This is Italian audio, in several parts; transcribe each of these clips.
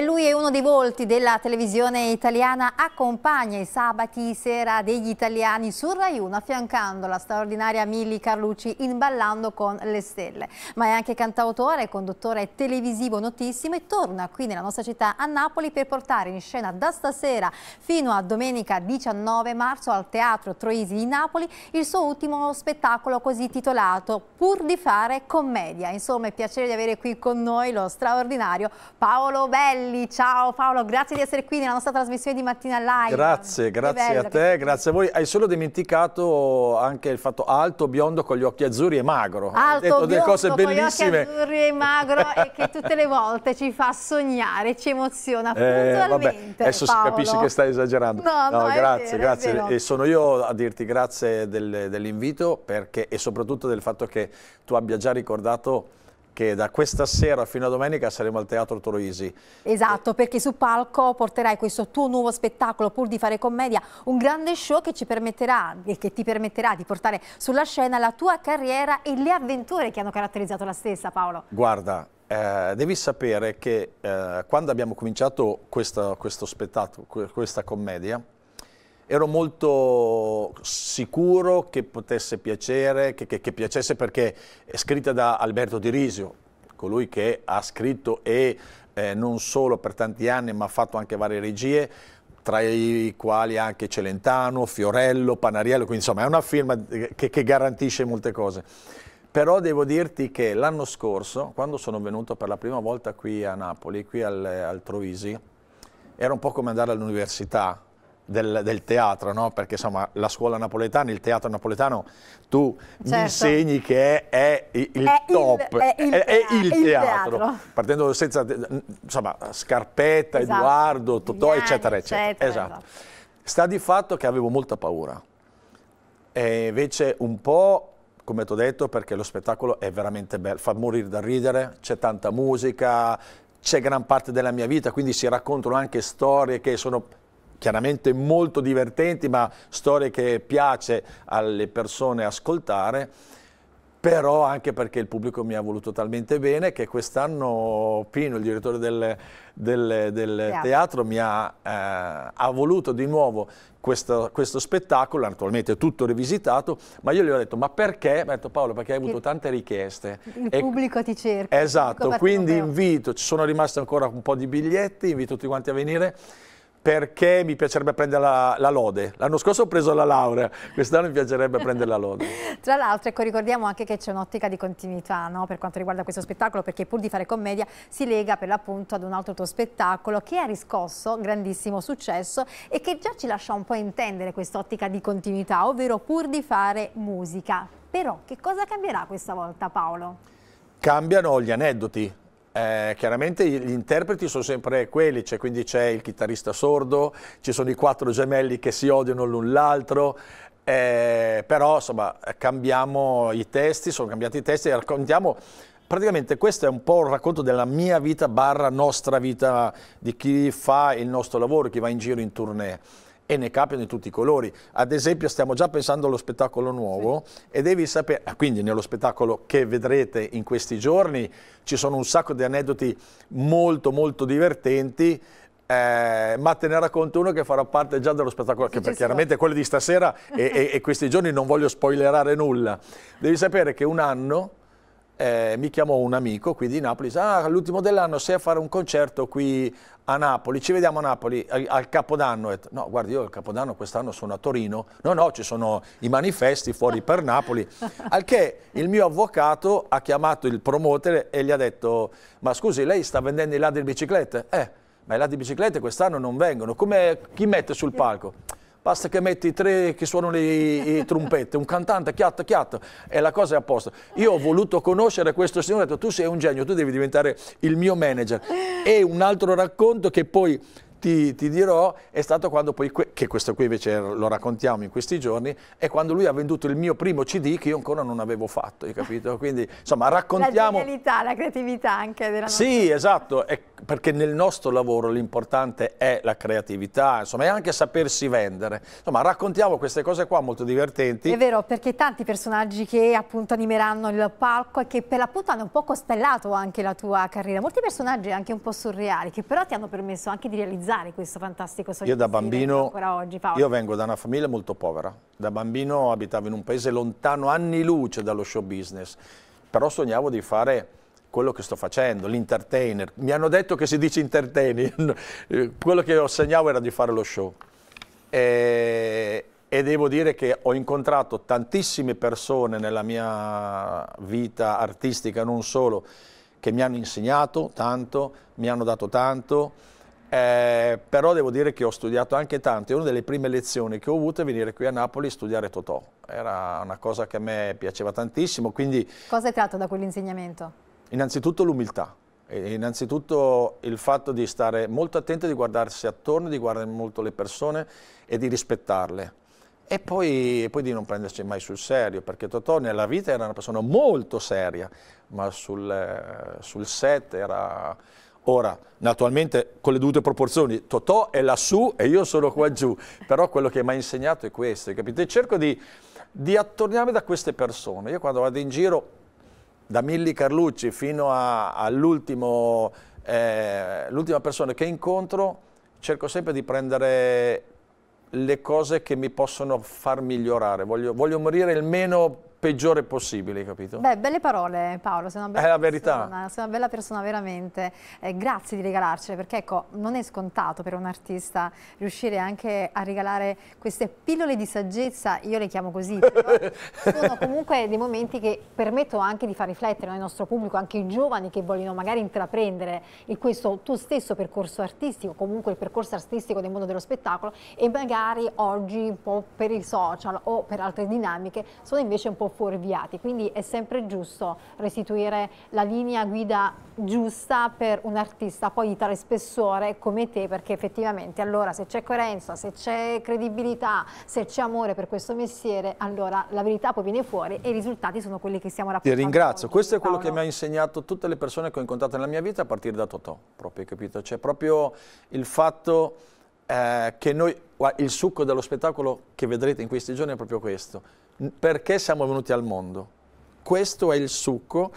lui è uno dei volti della televisione italiana, accompagna i sabati sera degli italiani su Rai 1, affiancando la straordinaria Mili Carlucci in Ballando con le Stelle. Ma è anche cantautore, conduttore televisivo notissimo e torna qui nella nostra città a Napoli per portare in scena da stasera fino a domenica 19 marzo al Teatro Troisi di Napoli il suo ultimo spettacolo così titolato Pur di fare commedia. Insomma è piacere di avere qui con noi lo straordinario Paolo Belli. Belli, ciao Paolo, grazie di essere qui nella nostra trasmissione di Mattina Live. Grazie, grazie a te, grazie a voi. Hai solo dimenticato anche il fatto alto, biondo, con gli occhi azzurri e magro. Alto, detto biondo, delle cose bellissime. con gli occhi azzurri e magro e che tutte le volte ci fa sognare, ci emoziona eh, vabbè, adesso capisci che stai esagerando. No, no, no grazie, vero, grazie. E sono io a dirti grazie del, dell'invito perché, e soprattutto del fatto che tu abbia già ricordato che da questa sera fino a domenica saremo al Teatro Troisi. Esatto, perché su palco porterai questo tuo nuovo spettacolo pur di fare commedia, un grande show che ci permetterà e che ti permetterà di portare sulla scena la tua carriera e le avventure che hanno caratterizzato la stessa, Paolo. Guarda, eh, devi sapere che eh, quando abbiamo cominciato questa, questo spettacolo, questa commedia, ero molto sicuro che potesse piacere, che, che, che piacesse perché è scritta da Alberto Di Risio, colui che ha scritto e eh, non solo per tanti anni ma ha fatto anche varie regie, tra i quali anche Celentano, Fiorello, Panariello, quindi insomma è una firma che, che garantisce molte cose. Però devo dirti che l'anno scorso, quando sono venuto per la prima volta qui a Napoli, qui al, al Troisi, era un po' come andare all'università, del, del teatro, no? perché insomma la scuola napoletana, il teatro napoletano, tu certo. mi insegni che è, è il è top, il, è, il, è, il, teatro. teatro. partendo senza, insomma, Scarpetta, esatto. Edoardo, Totò, Viani, eccetera, eccetera. eccetera esatto. esatto. Sta di fatto che avevo molta paura. E invece un po' come ti ho detto, perché lo spettacolo è veramente bello, fa morire da ridere, c'è tanta musica, c'è gran parte della mia vita, quindi si raccontano anche storie che sono chiaramente molto divertenti, ma storie che piace alle persone ascoltare, però anche perché il pubblico mi ha voluto talmente bene che quest'anno Pino, il direttore del, del, del teatro. teatro. mi ha, eh, ha, voluto di nuovo questo, questo, spettacolo, naturalmente tutto rivisitato, ma io gli ho detto ma perché? Mi ha detto Paolo perché hai avuto che tante richieste. Il e, pubblico ti cerca. Esatto, quindi invito, ci sono rimasti ancora un po' di biglietti, invito tutti quanti a venire perché mi piacerebbe prendere la, la lode. L'anno scorso ho preso la laurea, quest'anno mi piacerebbe prendere la lode. Tra l'altro, ecco, ricordiamo anche che c'è un'ottica di continuità no? per quanto riguarda questo spettacolo, perché pur di fare commedia si lega per l'appunto ad un altro tuo spettacolo che ha riscosso grandissimo successo e che già ci lascia un po' intendere quest'ottica di continuità, ovvero pur di fare musica. Però che cosa cambierà questa volta Paolo? Cambiano gli aneddoti, eh, chiaramente gli interpreti sono sempre quelli, cioè, quindi c'è il chitarrista sordo, ci sono i quattro gemelli che si odiano l'un l'altro, eh, però insomma cambiamo i testi, sono cambiati i testi e raccontiamo praticamente questo è un po' il racconto della mia vita barra nostra vita di chi fa il nostro lavoro, chi va in giro in tournée e ne capitano di tutti i colori. Ad esempio stiamo già pensando allo spettacolo nuovo sì. e devi sapere, ah, quindi nello spettacolo che vedrete in questi giorni ci sono un sacco di aneddoti molto molto divertenti eh, ma te ne racconto uno che farà parte già dello spettacolo, che per, chiaramente quello di stasera e, e, e, questi giorni non voglio spoilerare nulla. Devi sapere che un anno eh, mi chiamò un amico qui di Napoli, dice, ah, l'ultimo dell'anno sei a fare un concerto qui a Napoli, ci vediamo a Napoli al, Capodanno. no, guardi, io al Capodanno quest'anno sono a Torino. No, no, ci sono i manifesti fuori per Napoli. Al che il mio avvocato ha chiamato il promoter e gli ha detto, ma scusi, lei sta vendendo i ladri di biciclette? Eh, ma i ladri di biciclette quest'anno non vengono, come chi mette sul palco? basta che metti tre che suonano le trompette, un cantante, chiatto, chiatto, e la cosa è apposta. Io ho voluto conoscere questo signore, ho detto tu sei un genio, tu devi diventare il mio manager. E un altro racconto che poi ti, ti, dirò è stato quando poi, que che questo qui invece lo raccontiamo in questi giorni, è quando lui ha venduto il mio primo CD che io ancora non avevo fatto, hai capito? Quindi insomma raccontiamo... La genialità, la creatività anche della nostra... Sì, esatto, è, perché nel nostro lavoro l'importante è la creatività, insomma, è anche sapersi vendere. Insomma, raccontiamo queste cose qua molto divertenti. È vero, perché tanti personaggi che appunto animeranno il palco e che per l'appunto hanno un po' costellato anche la tua carriera, molti personaggi anche un po' surreali, che però ti hanno permesso anche di realizzare realizzare questo fantastico sogno. Io da bambino, oggi, io vengo da una famiglia molto povera, da bambino abitavo in un paese lontano anni luce dallo show business, però sognavo di fare quello che sto facendo, l'entertainer. Mi hanno detto che si dice entertainer, eh, quello che io sognavo era di fare lo show. E, e devo dire che ho incontrato tantissime persone nella mia vita artistica, non solo, che mi hanno insegnato tanto, mi hanno dato tanto eh, però devo dire che ho studiato anche tanto, una delle prime lezioni che ho avuto è venire qui a Napoli a studiare Totò, era una cosa che a me piaceva tantissimo. Quindi... Cosa hai tratto da quell'insegnamento? Innanzitutto l'umiltà, innanzitutto il fatto di stare molto attenti, di guardarsi attorno, di guardare molto le persone e di rispettarle. E poi, e poi, di non prendersi mai sul serio, perché Totò nella vita era una persona molto seria, ma sul, eh, sul set era Ora, naturalmente con le dovute proporzioni, Totò è lassù e io sono qua giù, però quello che mi ha insegnato è questo, capite? Cerco di, di attorniarmi da queste persone. Io quando vado in giro, da Milli Carlucci fino all'ultima eh, persona che incontro, cerco sempre di prendere le cose che mi possono far migliorare. Voglio, voglio morire il meno peggiore possibile, capito? Beh, belle parole Paolo, sei una bella È persona, la verità. sei una bella persona veramente, eh, grazie di regalarcele perché ecco, non è scontato per un artista riuscire anche a regalare queste pillole di saggezza, io le chiamo così, sono comunque dei momenti che permettono anche di far riflettere il nostro pubblico, anche i giovani che vogliono magari intraprendere in questo tuo stesso percorso artistico, comunque il percorso artistico del mondo dello spettacolo e magari oggi un po' per i social o per altre dinamiche sono invece un po' fuorviati, quindi è sempre giusto restituire la linea guida giusta per un artista poi di tale spessore come te, perché effettivamente allora se c'è coerenza, se c'è credibilità, se c'è amore per questo mestiere, allora la verità poi viene fuori e i risultati sono quelli che stiamo raccontando. Ti ringrazio, oggi, questo è quello Paolo. che mi ha insegnato tutte le persone che ho incontrato nella mia vita a partire da Totò, proprio hai capito? Cioè proprio il fatto eh, che noi, il succo dello spettacolo che vedrete in questi giorni è proprio questo perché siamo venuti al mondo. Questo è il succo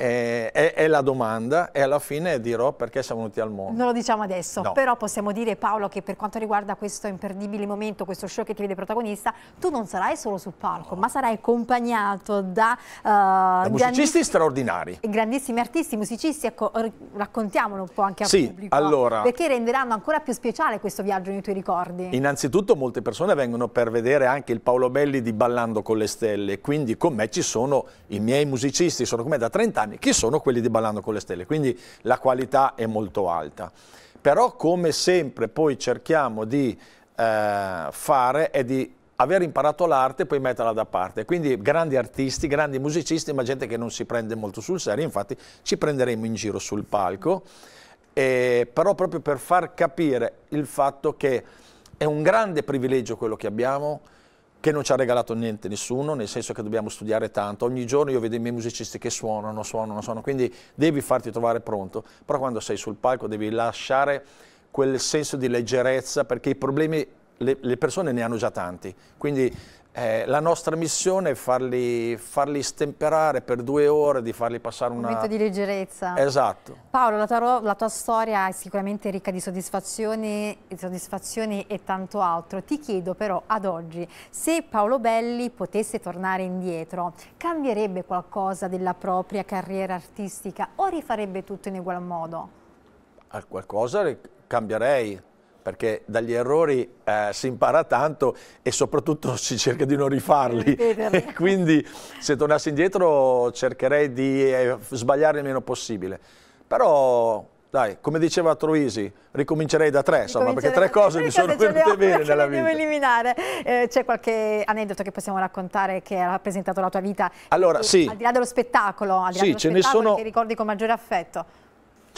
è, eh, è, è, la domanda e alla fine dirò perché siamo venuti al mondo. Non lo diciamo adesso, no. però possiamo dire Paolo che per quanto riguarda questo imperdibile momento, questo show che ti vede protagonista, tu non sarai solo sul palco, no. ma sarai accompagnato da, uh, da musicisti straordinari. Grandissimi artisti, musicisti, ecco, raccontiamolo un po' anche a sì, pubblico. Allora, perché renderanno ancora più speciale questo viaggio nei tuoi ricordi? Innanzitutto molte persone vengono per vedere anche il Paolo Belli di Ballando con le Stelle, quindi con me ci sono i miei musicisti, sono con da 30 anni italiani, che sono quelli di Ballando con le Stelle, quindi la qualità è molto alta. Però come sempre poi cerchiamo di eh, fare è di aver imparato l'arte e poi metterla da parte. Quindi grandi artisti, grandi musicisti, ma gente che non si prende molto sul serio, infatti ci prenderemo in giro sul palco, eh, però proprio per far capire il fatto che è un grande privilegio quello che abbiamo, che non ci ha regalato niente nessuno, nel senso che dobbiamo studiare tanto. Ogni giorno io vedo i miei musicisti che suonano, suonano, suonano, quindi devi farti trovare pronto, però quando sei sul palco devi lasciare quel senso di leggerezza perché i problemi le, le persone ne hanno già tanti, quindi eh, la nostra missione è farli, farli, stemperare per due ore, di farli passare una... Un momento di leggerezza. Esatto. Paolo, la tua, la tua storia è sicuramente ricca di soddisfazioni, soddisfazioni, e tanto altro. Ti chiedo però ad oggi, se Paolo Belli potesse tornare indietro, cambierebbe qualcosa della propria carriera artistica o rifarebbe tutto in ugual modo? Ah, qualcosa cambierei, perché dagli errori eh, si impara tanto e soprattutto si cerca di non rifarli. Quindi se tornassi indietro cercherei di eh, sbagliare il meno possibile. Però dai, come diceva Troisi, ricomincerei da tre, insomma, perché tre cose mi sono venute bene nella vita. Dobbiamo eliminare. Eh, c'è qualche aneddoto che possiamo raccontare che ha rappresentato la tua vita? Allora, e, sì. Al di là dello spettacolo, al di là sì, dello spettacolo sono... che ricordi con maggiore affetto?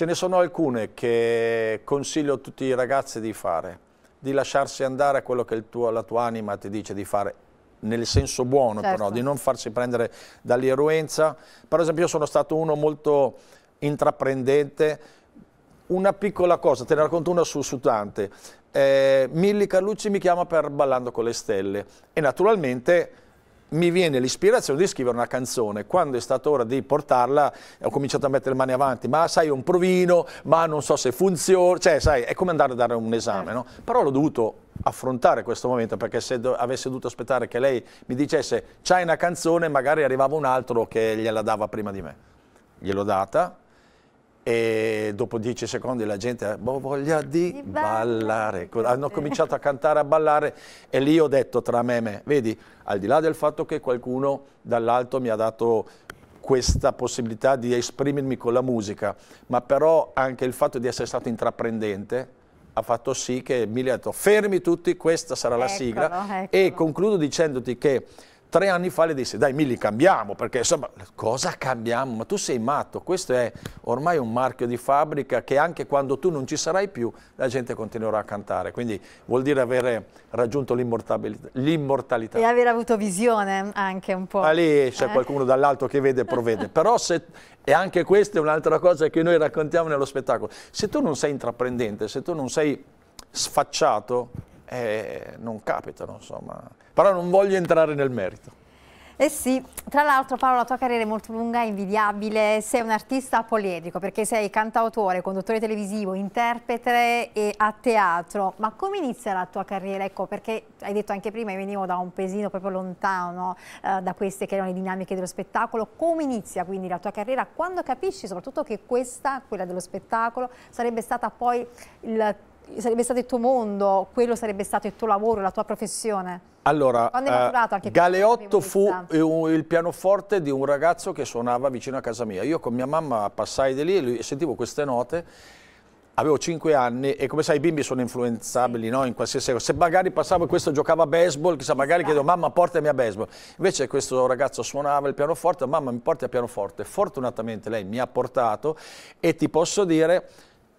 Ce ne sono alcune che consiglio a tutti i ragazzi di fare, di lasciarsi andare a quello che tuo, la tua anima ti dice di fare, nel senso buono certo. però, di non farsi prendere dall'irruenza. Per esempio io sono stato uno molto intraprendente, una piccola cosa, te ne racconto una su Sutante. Eh, Milli Carlucci mi chiama per Ballando con le Stelle e naturalmente mi viene l'ispirazione di scrivere una canzone. Quando è stata ora di portarla, ho cominciato a mettere le mani avanti, ma sai, un provino, ma non so se funziona, cioè sai, è come andare a dare un esame, no? Però l'ho dovuto affrontare questo momento perché se do avessi dovuto aspettare che lei mi dicesse c'hai una canzone, magari arrivava un altro che gliela dava prima di me. Gliel'ho data, e dopo dieci secondi la gente ha boh, voglia di, di ballare. ballare. Hanno cominciato a cantare, a ballare e lì ho detto tra me e me, vedi, al di là del fatto che qualcuno dall'alto mi ha dato questa possibilità di esprimermi con la musica, ma però anche il fatto di essere stato intraprendente ha fatto sì che Emilia ha detto fermi tutti, questa sarà eccolo, la sigla eccolo. e concludo dicendoti che Tre anni fa le disse, dai mi li cambiamo, perché insomma, cosa cambiamo? Ma tu sei matto, questo è ormai un marchio di fabbrica che anche quando tu non ci sarai più, la gente continuerà a cantare. Quindi vuol dire avere raggiunto l'immortalità. E aver avuto visione anche un po'. Ma lì c'è eh. qualcuno dall'alto che vede e provvede. Però se, e anche questa è un'altra cosa che noi raccontiamo nello spettacolo, se tu non sei intraprendente, se tu non sei sfacciato, eh, non capitano, insomma. Però non voglio entrare nel merito. Eh sì, tra l'altro Paolo la tua carriera è molto lunga, invidiabile, sei un artista poliedrico perché sei cantautore, conduttore televisivo, interprete e a teatro, ma come inizia la tua carriera? Ecco, perché hai detto anche prima, io venivo da un paesino proprio lontano eh, da queste che erano le dinamiche dello spettacolo, come inizia quindi la tua carriera? Quando capisci soprattutto che questa, quella dello spettacolo, sarebbe stata poi il sarebbe stato il tuo mondo, quello sarebbe stato il tuo lavoro, la tua professione? Allora, eh, Galeotto fu il pianoforte di un ragazzo che suonava vicino a casa mia. Io con mia mamma passai di lì e sentivo queste note avevo 5 anni e come sai i bimbi sono influenzabili no? in qualsiasi cosa. Se magari passavo e questo giocava a baseball, chissà, magari chiedevo mamma portami a baseball. Invece questo ragazzo suonava il pianoforte, mamma mi porti a pianoforte. Fortunatamente lei mi ha portato e ti posso dire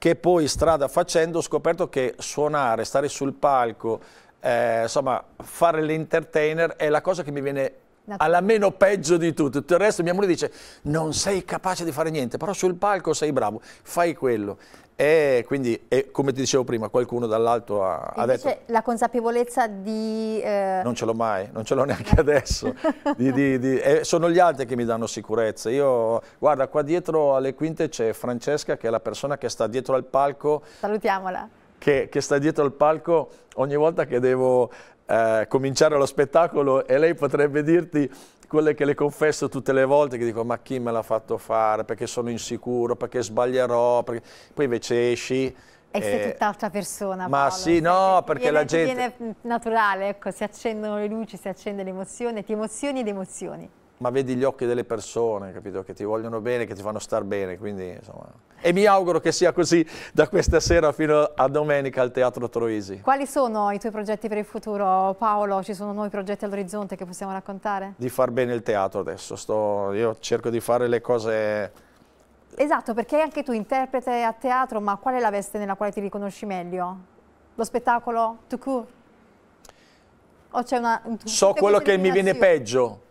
che poi strada facendo ho scoperto che suonare, stare sul palco, eh, insomma fare l'entertainer è la cosa che mi viene alla meno peggio di tutto. Tutto il resto mia moglie dice non sei capace di fare niente, però sul palco sei bravo, fai quello. E quindi, e come ti dicevo prima, qualcuno dall'alto ha, ha detto... La consapevolezza di... Eh... Non ce l'ho mai, non ce l'ho neanche adesso. di, di, di, sono gli altri che mi danno sicurezza. Io, guarda, qua dietro alle quinte c'è Francesca, che è la persona che sta dietro al palco. Salutiamola. Che, che, sta dietro al palco ogni volta che devo eh, cominciare lo spettacolo e lei potrebbe dirti quelle che le confesso tutte le volte, che dico ma chi me l'ha fatto fare, perché sono insicuro, perché sbaglierò, perché... poi invece esci e sei tutt'altra persona. Ma Paolo, sì, no, perché viene, la gente... Viene mm, naturale, ecco, si accendono le luci, si accende l'emozione, ti emozioni ed emozioni. Ma vedi gli occhi delle persone, capito? Che ti vogliono bene, che ti fanno star bene, quindi insomma... E mi auguro che sia così da questa sera fino a domenica al Teatro Troisi. Quali sono i tuoi progetti per il futuro, Paolo? Ci sono nuovi progetti all'orizzonte che possiamo raccontare? Di far bene il teatro adesso. Sto, io cerco di fare le cose... Esatto, perché anche tu interprete a teatro, ma qual è la veste nella quale ti riconosci meglio? Lo spettacolo? Tu court? O c'è una... So quello che mi viene peggio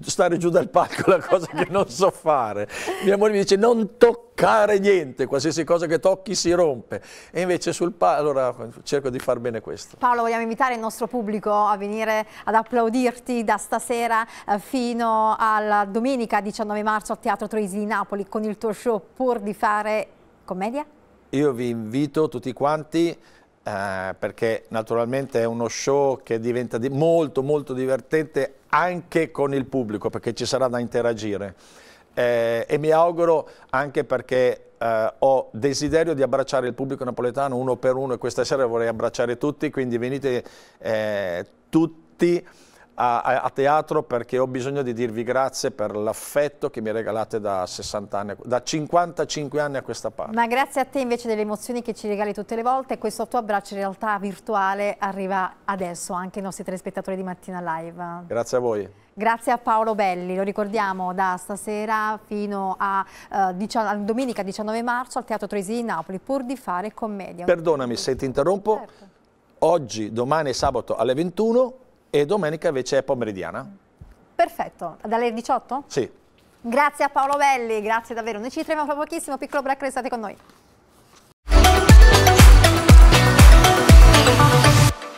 stare giù dal palco è la cosa che non so fare. Mia moglie mi dice non tocca toccare niente, qualsiasi cosa che tocchi si rompe. E invece sul palco, allora cerco di far bene questo. Paolo, vogliamo invitare il nostro pubblico a venire ad applaudirti da stasera eh, fino alla domenica 19 marzo al Teatro Troisi di Napoli con il tuo show pur di fare commedia? Io vi invito tutti quanti eh, perché naturalmente è uno show che diventa di molto molto divertente anche con il pubblico perché ci sarà da interagire eh, e mi auguro anche perché eh, ho desiderio di abbracciare il pubblico napoletano uno per uno e questa sera vorrei abbracciare tutti, quindi venite eh, tutti a, a, teatro perché ho bisogno di dirvi grazie per l'affetto che mi regalate da, 60 anni, da 55 anni a questa parte. Ma grazie a te invece delle emozioni che ci regali tutte le volte, questo tuo abbraccio in realtà virtuale arriva adesso anche ai nostri telespettatori di Mattina Live. Grazie a voi. Grazie a Paolo Belli, lo ricordiamo da stasera fino a eh, domenica 19 marzo al Teatro Troisi di Napoli pur di fare commedia. Perdonami se ti interrompo, certo. oggi, domani sabato alle 21 e domenica invece è pomeridiana. Perfetto, dalle 18? Sì. Grazie a Paolo Belli, grazie davvero. Noi ci ritroviamo fra pochissimo, piccolo break, restate con noi.